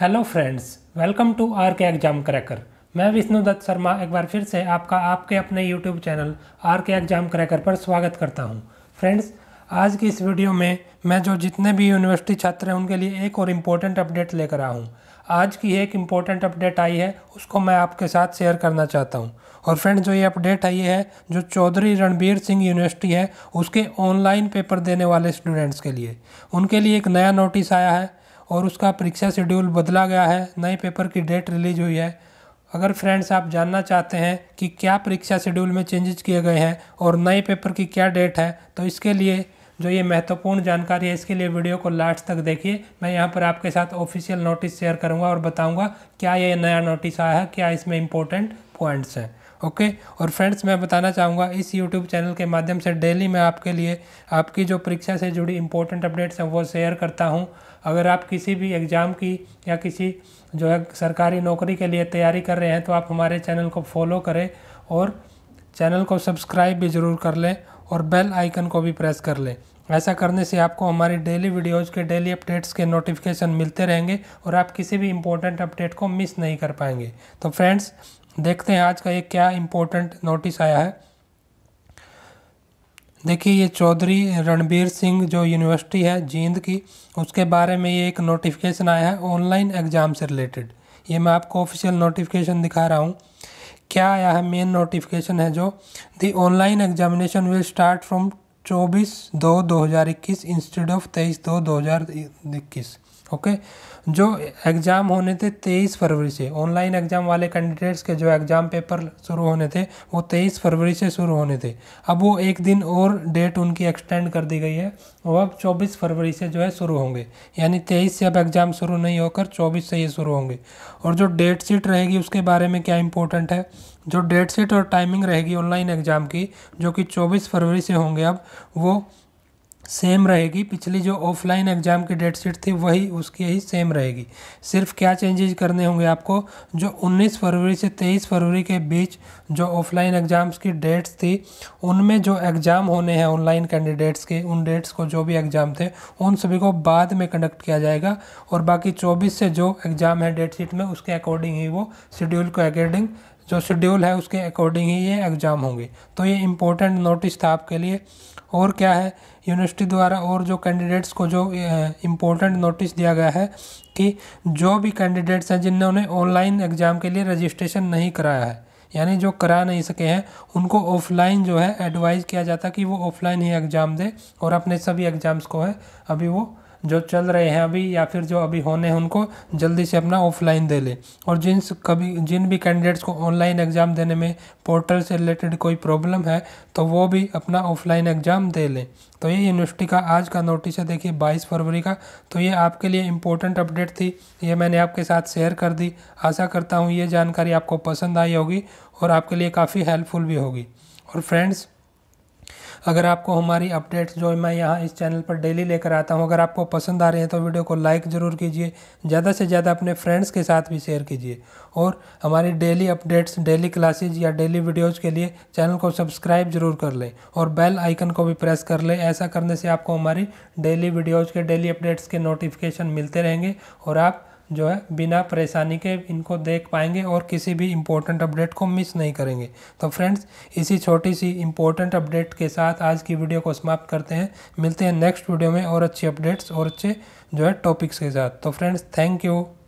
hello friends welcome to R K exam cracker मैं विष्णु दत्त शर्मा एक बार फिर से आपका आपके अपने YouTube channel R K exam cracker पर स्वागत करता हूं फ्रेंड्स आज की इस वीडियो में मैं जो जितने भी यूनिवर्सिटी छात्र हैं उनके लिए एक और इम्पोर्टेंट अपडेट लेकर आया हूं आज की एक इम्पोर्टेंट अपडेट आई है उसको मैं आपके साथ शेयर करना चाहता हूँ और फ्रेंड्स जो ये अपडेट आई है जो चौधरी रणबीर सिंह यूनिवर्सिटी है उसके ऑनलाइन पेपर देने वाले स्टूडेंट्स के लिए उनके लिए एक नया नोटिस आया है और उसका परीक्षा शेड्यूल बदला गया है नए पेपर की डेट रिलीज हुई है अगर फ्रेंड्स आप जानना चाहते हैं कि क्या परीक्षा शेड्यूल में चेंजेस किए गए हैं और नए पेपर की क्या डेट है तो इसके लिए जो ये महत्वपूर्ण जानकारी है इसके लिए वीडियो को लास्ट तक देखिए मैं यहाँ पर आपके साथ ऑफिशियल नोटिस शेयर करूँगा और बताऊँगा क्या ये नया नोटिस आया है क्या इसमें इंपॉर्टेंट पॉइंट्स हैं ओके और फ्रेंड्स मैं बताना चाहूँगा इस यूट्यूब चैनल के माध्यम से डेली मैं आपके लिए आपकी जो परीक्षा से जुड़ी इंपॉर्टेंट अपडेट्स हैं वो शेयर करता हूँ अगर आप किसी भी एग्ज़ाम की या किसी जो है सरकारी नौकरी के लिए तैयारी कर रहे हैं तो आप हमारे चैनल को फॉलो करें और चैनल को सब्सक्राइब भी ज़रूर कर लें और बेल आइकन को भी प्रेस कर लें ऐसा करने से आपको हमारी डेली वीडियोज़ के डेली अपडेट्स के नोटिफिकेशन मिलते रहेंगे और आप किसी भी इम्पोर्टेंट अपडेट को मिस नहीं कर पाएंगे तो फ्रेंड्स देखते हैं आज का एक क्या इम्पोर्टेंट नोटिस आया है देखिए ये चौधरी रणबीर सिंह जो यूनिवर्सिटी है जींद की उसके बारे में ये एक नोटिफिकेशन आया है ऑनलाइन एग्ज़ाम से रिलेटेड ये मैं आपको ऑफिशियल नोटिफिकेशन दिखा रहा हूँ क्या आया है मेन नोटिफिकेशन है जो the online examination will start from चौबीस दो दो हज़ार इक्कीस इंस्टीट्यूट ऑफ तेईस दो दो हज़ार इक्कीस ओके जो एग्ज़ाम होने थे तेईस फरवरी से ऑनलाइन एग्ज़ाम वाले कैंडिडेट्स के जो एग्ज़ाम पेपर शुरू होने थे वो तेईस फरवरी से शुरू होने थे अब वो एक दिन और डेट उनकी एक्सटेंड कर दी गई है वो अब चौबीस फरवरी से जो है शुरू होंगे यानी तेईस से अब एग्ज़ाम शुरू नहीं होकर चौबीस से ये शुरू होंगे और जो डेट शीट रहेगी उसके बारे में क्या इंपॉर्टेंट है जो डेट शीट और टाइमिंग रहेगी ऑनलाइन एग्ज़ाम की जो कि चौबीस फरवरी से होंगे अब वो सेम रहेगी पिछली जो ऑफलाइन एग्ज़ाम की डेट शीट थी वही उसकी ही सेम रहेगी सिर्फ क्या चेंजेज करने होंगे आपको जो 19 फरवरी से 23 फरवरी के बीच जो ऑफलाइन एग्ज़ाम्स की डेट्स थी उनमें जो एग्ज़ाम होने हैं ऑनलाइन कैंडिडेट्स के उन डेट्स को जो भी एग्ज़ाम थे उन सभी को बाद में कंडक्ट किया जाएगा और बाकी चौबीस से जो एग्ज़ाम है डेट शीट में उसके अकॉर्डिंग ही वो शेड्यूल के अकॉर्डिंग जो शेड्यूल है उसके अकॉर्डिंग ही ये एग्ज़ाम होंगे तो ये इम्पोर्टेंट नोटिस था आपके लिए और क्या है यूनिवर्सिटी द्वारा और जो कैंडिडेट्स को जो इम्पोर्टेंट नोटिस दिया गया है कि जो भी कैंडिडेट्स हैं जिन्होंने ऑनलाइन एग्ज़ाम के लिए रजिस्ट्रेशन नहीं कराया है यानी जो करा नहीं सके हैं उनको ऑफलाइन जो है एडवाइज़ किया जाता कि वो ऑफलाइन ही एग्ज़ाम दें और अपने सभी एग्ज़ाम्स को है अभी वो जो चल रहे हैं अभी या फिर जो अभी होने हैं उनको जल्दी से अपना ऑफलाइन दे लें और जिन कभी जिन भी कैंडिडेट्स को ऑनलाइन एग्ज़ाम देने में पोर्टल से रिलेटेड कोई प्रॉब्लम है तो वो भी अपना ऑफलाइन एग्ज़ाम दे लें तो ये यूनिवर्सिटी का आज का नोटिस है देखिए बाईस फरवरी का तो ये आपके लिए इम्पोर्टेंट अपडेट थी ये मैंने आपके साथ शेयर कर दी आशा करता हूँ ये जानकारी आपको पसंद आई होगी और आपके लिए काफ़ी हेल्पफुल भी होगी और फ्रेंड्स अगर आपको हमारी अपडेट्स जो मैं यहाँ इस चैनल पर डेली लेकर आता हूँ अगर आपको पसंद आ रहे हैं तो वीडियो को लाइक ज़रूर कीजिए ज़्यादा से ज़्यादा अपने फ्रेंड्स के साथ भी शेयर कीजिए और हमारी डेली अपडेट्स डेली क्लासेज या डेली वीडियोज़ के लिए चैनल को सब्सक्राइब जरूर कर लें और बेल आइकन को भी प्रेस कर लें ऐसा करने से आपको हमारी डेली वीडियोज़ के डेली अपडेट्स के नोटिफिकेशन मिलते रहेंगे और आप जो है बिना परेशानी के इनको देख पाएंगे और किसी भी इम्पोर्टेंट अपडेट को मिस नहीं करेंगे तो फ्रेंड्स इसी छोटी सी इम्पोर्टेंट अपडेट के साथ आज की वीडियो को समाप्त करते हैं मिलते हैं नेक्स्ट वीडियो में और अच्छी अपडेट्स और अच्छे जो है टॉपिक्स के साथ तो फ्रेंड्स थैंक यू